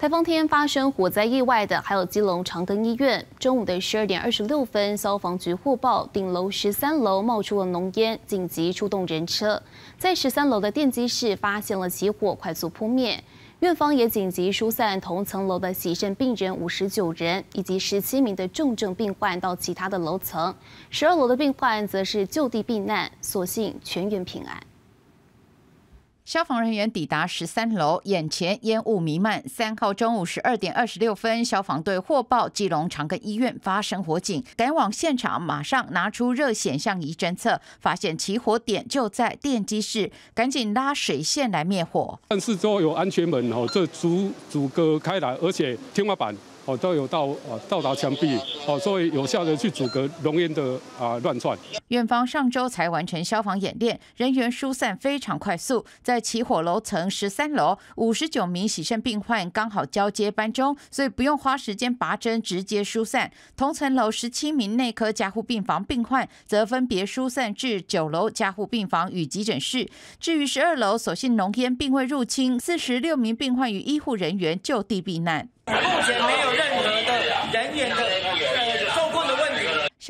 台风天发生火灾意外的，还有基隆长庚医院。中午的十二点二十六分，消防局获报，顶楼十三楼冒出了浓烟，紧急出动人车，在十三楼的电机室发现了起火，快速扑灭。院方也紧急疏散同层楼的洗肾病人五十九人，以及十七名的重症病患到其他的楼层。十二楼的病患则是就地避难，所幸全员平安。消防人员抵达十三楼，眼前烟雾弥漫。三号中午十二点二十六分，消防队获报，基隆长庚医院发生火警，赶往现场，马上拿出热显像仪侦测，发现起火点就在电机室，赶紧拉水线来灭火。但是说有安全门哦，这阻阻隔开来，而且天花板。哦，都有到啊，到达墙壁哦，所以有效的去阻隔浓烟的啊乱窜。院方上周才完成消防演练，人员疏散非常快速。在起火楼层十三楼，五十九名洗肾病患刚好交接班中，所以不用花时间拔针，直接疏散。同层楼十七名内科加护病房病患则分别疏散至九楼加护病房与急诊室。至于十二楼，所幸浓烟并未入侵，四十六名病患与医护人员就地避难。目前没有。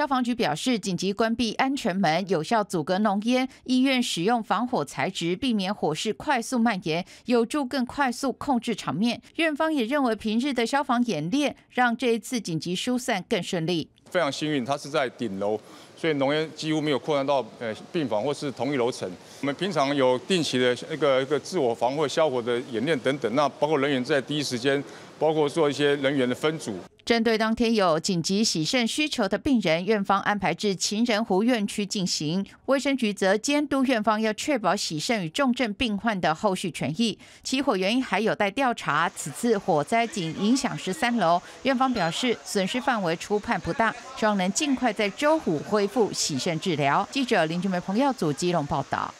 消防局表示，紧急关闭安全门，有效阻隔浓烟；医院使用防火材质，避免火势快速蔓延，有助更快速控制场面。院方也认为，平日的消防演练让这一次紧急疏散更顺利。非常幸运，他是在顶楼。所以浓烟几乎没有扩散到呃病房或是同一楼层。我们平常有定期的那个一个自我防护、消火的演练等等。那包括人员在第一时间，包括做一些人员的分组。针对当天有紧急洗肾需求的病人，院方安排至情人湖院区进行。卫生局则监督院方要确保洗肾与重症病患的后续权益。起火原因还有待调查。此次火灾仅影响十三楼，院方表示损失范围初判不大，希望能尽快在周五恢。负洗肾治疗。记者林俊梅、彭耀祖、基隆报道。